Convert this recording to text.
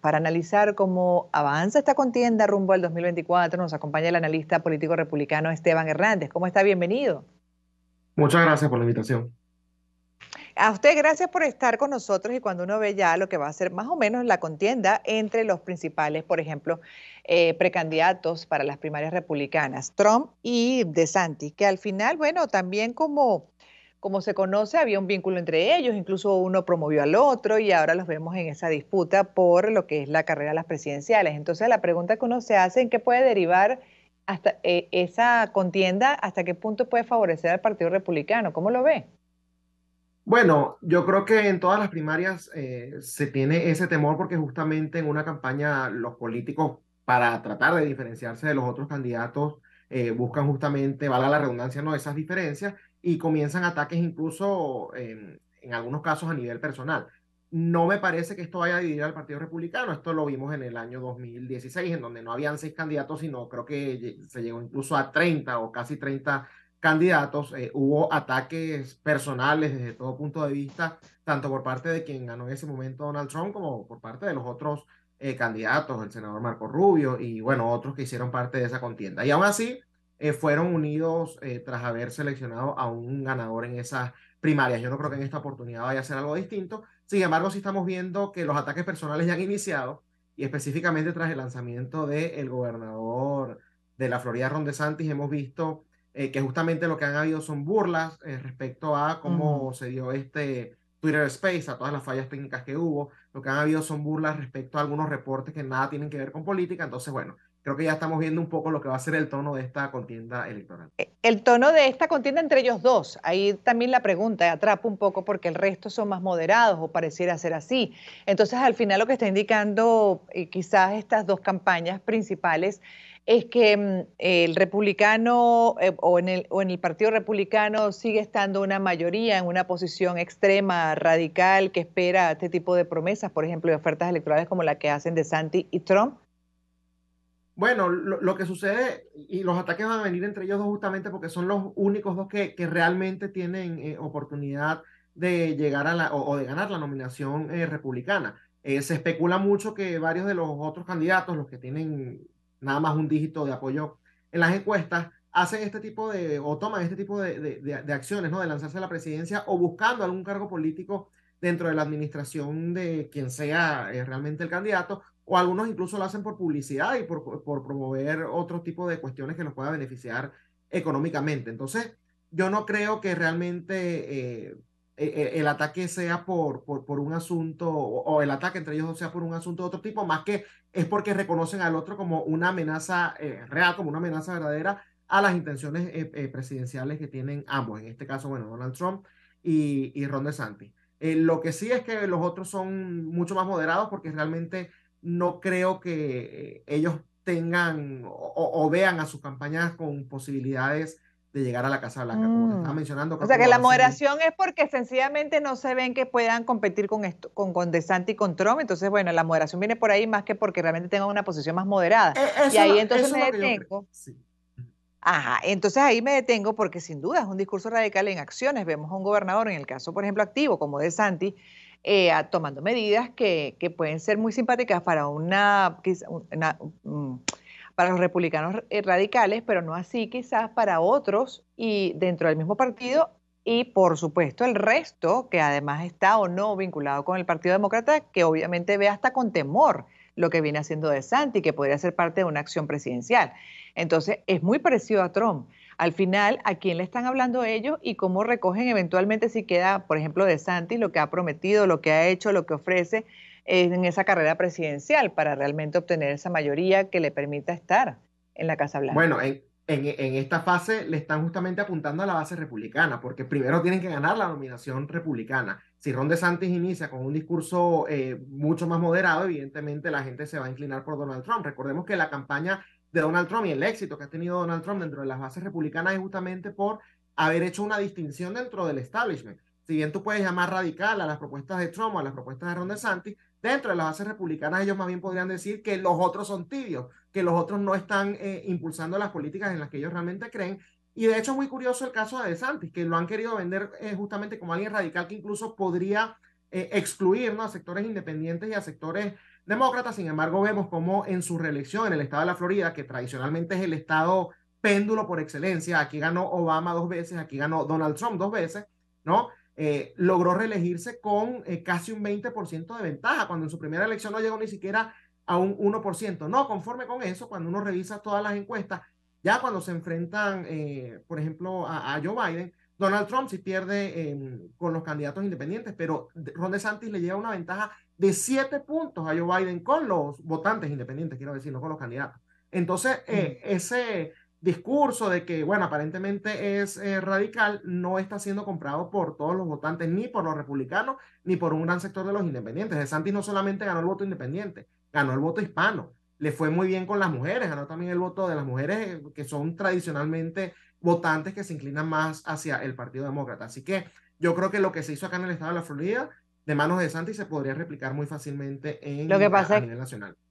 Para analizar cómo avanza esta contienda rumbo al 2024, nos acompaña el analista político republicano Esteban Hernández. ¿Cómo está? Bienvenido. Muchas gracias por la invitación. A usted gracias por estar con nosotros y cuando uno ve ya lo que va a ser más o menos la contienda entre los principales, por ejemplo, eh, precandidatos para las primarias republicanas, Trump y DeSantis, que al final, bueno, también como como se conoce, había un vínculo entre ellos, incluso uno promovió al otro y ahora los vemos en esa disputa por lo que es la carrera de las presidenciales. Entonces la pregunta que uno se hace, ¿en qué puede derivar hasta eh, esa contienda? ¿Hasta qué punto puede favorecer al Partido Republicano? ¿Cómo lo ve? Bueno, yo creo que en todas las primarias eh, se tiene ese temor porque justamente en una campaña los políticos para tratar de diferenciarse de los otros candidatos eh, buscan justamente, valga la redundancia, no esas diferencias y comienzan ataques incluso en, algunos casos a nivel personal. No me parece que esto vaya a dividir al Partido Republicano. Esto lo vimos en el año 2016, en donde no habían seis candidatos, sino creo que se llegó incluso a 30 o casi 30 candidatos. Eh, hubo ataques personales desde todo punto de vista, tanto por parte de quien ganó en ese momento Donald Trump como por parte de los otros eh, candidatos, el senador Marco Rubio y bueno, otros que hicieron parte de esa contienda. Y aún así, eh, fueron unidos eh, tras haber seleccionado a un ganador en esas primarias. Yo no creo que en esta oportunidad vaya a ser algo distinto. Sin embargo, sí estamos viendo que los ataques personales ya han iniciado y específicamente tras el lanzamiento del el gobernador de la Florida, Ron DeSantis, hemos visto eh, que justamente lo que han habido son burlas respecto a cómo se dio este Twitter Space, a todas las fallas técnicas que hubo. Lo que han habido son burlas respecto a algunos reportes que nada tienen que ver con política. Entonces, bueno, creo que ya estamos viendo un poco lo que va a ser el tono de esta contienda electoral. Eh, el tono de esta contienda entre ellos dos. Ahí también la pregunta atrapa un poco porque el resto son más moderados o pareciera ser así. Entonces, al final lo que está indicando eh, quizás estas dos campañas principales es que mm, el republicano eh, o, en el, o en el Partido Republicano sigue estando una mayoría en una posición extrema, radical, que espera este tipo de promesas, por ejemplo, de ofertas electorales como la que hacen de Santi y Trump bueno, lo, que sucede y los ataques van a venir entre ellos dos justamente porque son los únicos dos que, que realmente tienen eh, oportunidad de llegar a la o, de ganar la nominación eh, republicana. Eh, se especula mucho que varios de los otros candidatos, los que tienen nada más un dígito de apoyo en las encuestas, hacen este tipo de o toman este tipo de, de, de acciones, ¿no? De lanzarse a la presidencia o buscando algún cargo político dentro de la administración de quien sea realmente el candidato, o algunos incluso lo hacen por publicidad y por, por promover otro tipo de cuestiones que nos pueda beneficiar económicamente. Entonces, yo no creo que realmente eh, e, e, el ataque sea por, por, por un asunto, o, el ataque entre ellos sea por un asunto de otro tipo, más que es porque reconocen al otro como una amenaza eh, real, como una amenaza verdadera a las intenciones eh, presidenciales que tienen ambos, en este caso, bueno, Donald Trump y, y Ron DeSantis. lo que sí es que los otros son mucho más moderados porque realmente no creo que ellos tengan o, vean a sus campañas con posibilidades de llegar a la Casa Blanca, como te estaba mm. mencionando. O sea que la moderación es porque sencillamente no se ven que puedan competir con, esto, con, con y con Trump, entonces bueno, la moderación viene por ahí más que porque realmente tengan una posición más moderada. E, y ahí entonces me detengo. Ajá, entonces ahí me detengo porque sin duda es un discurso radical en acciones. Vemos a un gobernador, en el caso, por ejemplo, activo como de Santi, eh, tomando medidas que, pueden ser muy simpáticas para una, mm, para los republicanos eh, radicales, pero no así quizás para otros y dentro del mismo partido y por supuesto el resto que además está o no vinculado con el Partido Demócrata que obviamente ve hasta con temor lo que viene haciendo de Santi, que podría ser parte de una acción presidencial. Entonces, es muy parecido a Trump. Al final, ¿a quién le están hablando ellos y cómo recogen eventualmente si queda, por ejemplo, de Santi lo que ha prometido, lo que ha hecho, lo que ofrece en esa carrera presidencial para realmente obtener esa mayoría que le permita estar en la Casa Blanca? Bueno, en, esta fase le están justamente apuntando a la base republicana, porque primero tienen que ganar la nominación republicana. Si Ron DeSantis inicia con un discurso eh, mucho más moderado, evidentemente la gente se va a inclinar por Donald Trump. Recordemos que la campaña de Donald Trump y el éxito que ha tenido Donald Trump dentro de las bases republicanas es justamente por haber hecho una distinción dentro del establishment. Si bien tú puedes llamar radical a las propuestas de Trump o a las propuestas de Ron DeSantis, dentro de las bases republicanas ellos más bien podrían decir que los otros son tibios, que los otros no están eh, impulsando las políticas en las que ellos realmente creen. Y de hecho es muy curioso el caso de DeSantis, que lo han querido vender eh, justamente como alguien radical que incluso podría eh, excluir a sectores independientes y a sectores demócratas. Sin embargo, vemos cómo en su reelección en el estado de la Florida, que tradicionalmente es el estado péndulo por excelencia, aquí ganó Obama dos veces, aquí ganó Donald Trump dos veces, ¿no? logró reelegirse con casi un 20% de ventaja, cuando en su primera elección no llegó ni siquiera a un 1%. No conforme con eso, cuando uno revisa todas las encuestas, ya cuando se enfrentan, eh, por ejemplo, a, Joe Biden, Donald Trump sí pierde em, con los candidatos independientes, pero Ron DeSantis le lleva una ventaja de 7 puntos a Joe Biden con los votantes independientes, quiero decir, no con los candidatos. Entonces, eh, mm. ese discurso de que, bueno, aparentemente es eh, radical, no está siendo comprado por todos los votantes, ni por los republicanos, ni por un gran sector de los independientes. DeSantis no solamente ganó el voto independiente, ganó el voto hispano. Le fue muy bien con las mujeres, ganó también el voto de las mujeres eh, que son tradicionalmente votantes que se inclinan más hacia el Partido Demócrata. Así que yo creo que lo que se hizo acá en el estado de la Florida, de manos de Santi, se podría replicar muy fácilmente en, a nivel nacional.